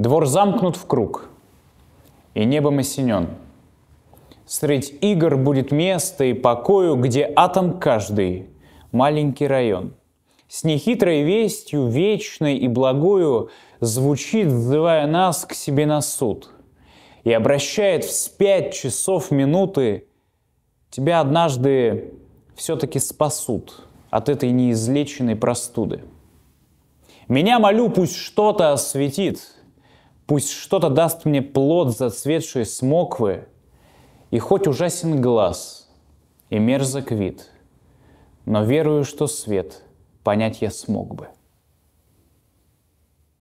Двор замкнут в круг, и небом осенен. Средь игр будет место и покою, где атом каждый — маленький район. С нехитрой вестью, вечной и благою, звучит, взывая нас к себе на суд, и обращает в пять часов минуты, тебя однажды все-таки спасут от этой неизлеченной простуды. Меня молю, пусть что-то осветит — Пусть что-то даст мне плод зацветшей смоквы, И хоть ужасен глаз, и мерзок вид, Но верую, что свет понять я смог бы.